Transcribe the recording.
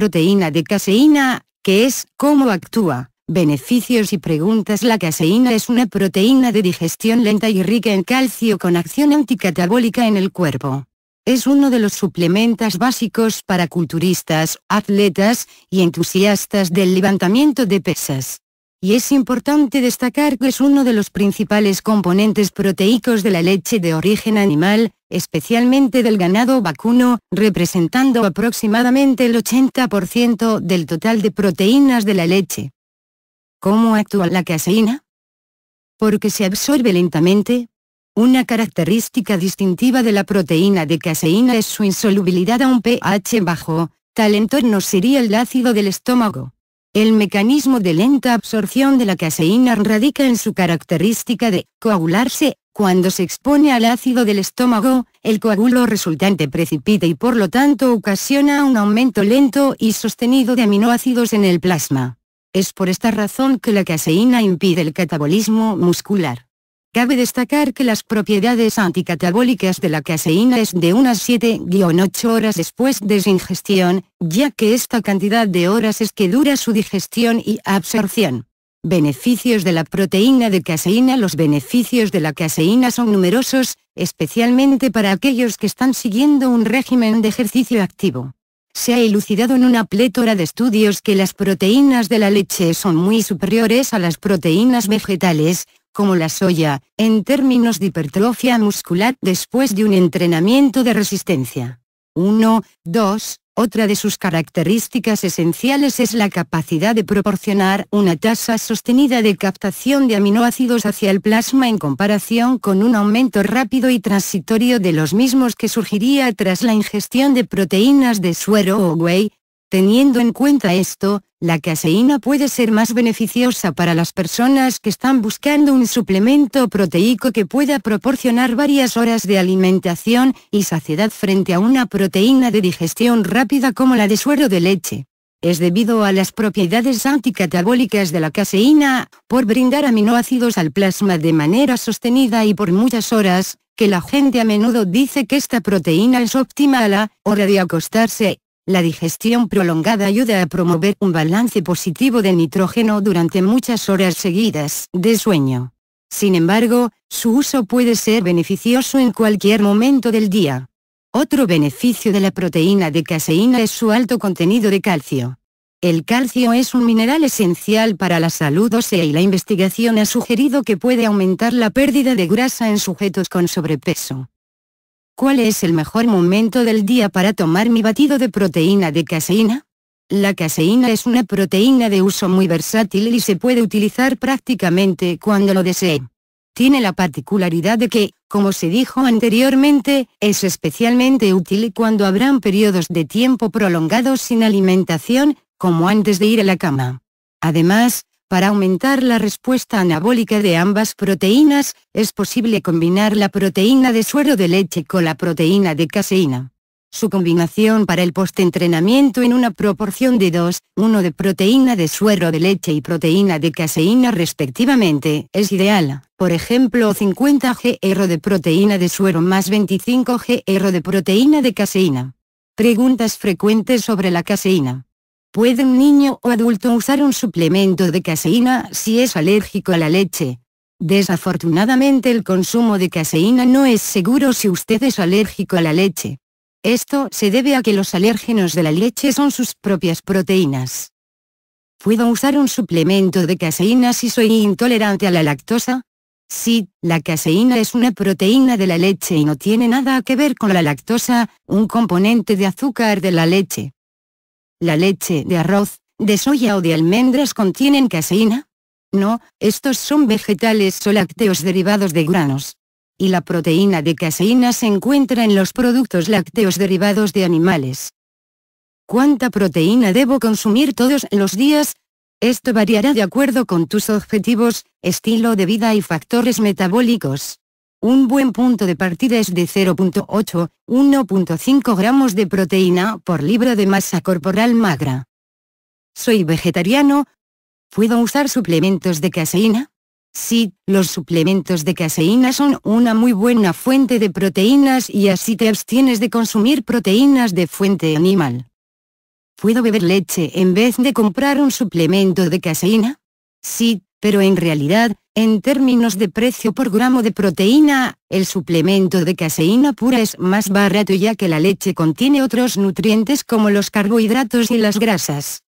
proteína de caseína, que es cómo actúa. Beneficios y preguntas La caseína es una proteína de digestión lenta y rica en calcio con acción anticatabólica en el cuerpo. Es uno de los suplementos básicos para culturistas, atletas y entusiastas del levantamiento de pesas y es importante destacar que es uno de los principales componentes proteicos de la leche de origen animal, especialmente del ganado vacuno, representando aproximadamente el 80% del total de proteínas de la leche. ¿Cómo actúa la caseína? Porque se absorbe lentamente. Una característica distintiva de la proteína de caseína es su insolubilidad a un pH bajo, tal entorno sería el ácido del estómago. El mecanismo de lenta absorción de la caseína radica en su característica de coagularse, cuando se expone al ácido del estómago, el coágulo resultante precipita y por lo tanto ocasiona un aumento lento y sostenido de aminoácidos en el plasma. Es por esta razón que la caseína impide el catabolismo muscular. Cabe destacar que las propiedades anticatabólicas de la caseína es de unas 7-8 horas después de su ingestión, ya que esta cantidad de horas es que dura su digestión y absorción. Beneficios de la proteína de caseína Los beneficios de la caseína son numerosos, especialmente para aquellos que están siguiendo un régimen de ejercicio activo. Se ha elucidado en una plétora de estudios que las proteínas de la leche son muy superiores a las proteínas vegetales, como la soya, en términos de hipertrofia muscular después de un entrenamiento de resistencia. 1, 2, otra de sus características esenciales es la capacidad de proporcionar una tasa sostenida de captación de aminoácidos hacia el plasma en comparación con un aumento rápido y transitorio de los mismos que surgiría tras la ingestión de proteínas de suero o whey, Teniendo en cuenta esto, la caseína puede ser más beneficiosa para las personas que están buscando un suplemento proteico que pueda proporcionar varias horas de alimentación y saciedad frente a una proteína de digestión rápida como la de suero de leche es debido a las propiedades anticatabólicas de la caseína, por brindar aminoácidos al plasma de manera sostenida y por muchas horas, que la gente a menudo dice que esta proteína es óptima a la hora de acostarse, la digestión prolongada ayuda a promover un balance positivo de nitrógeno durante muchas horas seguidas de sueño. Sin embargo, su uso puede ser beneficioso en cualquier momento del día. Otro beneficio de la proteína de caseína es su alto contenido de calcio. El calcio es un mineral esencial para la salud ósea y la investigación ha sugerido que puede aumentar la pérdida de grasa en sujetos con sobrepeso. ¿Cuál es el mejor momento del día para tomar mi batido de proteína de caseína? La caseína es una proteína de uso muy versátil y se puede utilizar prácticamente cuando lo desee. Tiene la particularidad de que, como se dijo anteriormente, es especialmente útil cuando habrán periodos de tiempo prolongados sin alimentación, como antes de ir a la cama. Además, para aumentar la respuesta anabólica de ambas proteínas, es posible combinar la proteína de suero de leche con la proteína de caseína. Su combinación para el postentrenamiento en una proporción de 2, 1 de proteína de suero de leche y proteína de caseína respectivamente, es ideal, por ejemplo 50 gr de proteína de suero más 25 gr de proteína de caseína. Preguntas frecuentes sobre la caseína. ¿Puede un niño o adulto usar un suplemento de caseína si es alérgico a la leche? Desafortunadamente el consumo de caseína no es seguro si usted es alérgico a la leche. Esto se debe a que los alérgenos de la leche son sus propias proteínas. ¿Puedo usar un suplemento de caseína si soy intolerante a la lactosa? Sí, la caseína es una proteína de la leche y no tiene nada que ver con la lactosa, un componente de azúcar de la leche la leche de arroz, de soya o de almendras contienen caseína? No, estos son vegetales o lácteos derivados de granos. Y la proteína de caseína se encuentra en los productos lácteos derivados de animales. ¿Cuánta proteína debo consumir todos los días? Esto variará de acuerdo con tus objetivos, estilo de vida y factores metabólicos. Un buen punto de partida es de 0.8, 1.5 gramos de proteína por libro de masa corporal magra. Soy vegetariano. ¿Puedo usar suplementos de caseína? Sí, los suplementos de caseína son una muy buena fuente de proteínas y así te abstienes de consumir proteínas de fuente animal. ¿Puedo beber leche en vez de comprar un suplemento de caseína? Sí, pero en realidad, en términos de precio por gramo de proteína, el suplemento de caseína pura es más barato ya que la leche contiene otros nutrientes como los carbohidratos y las grasas.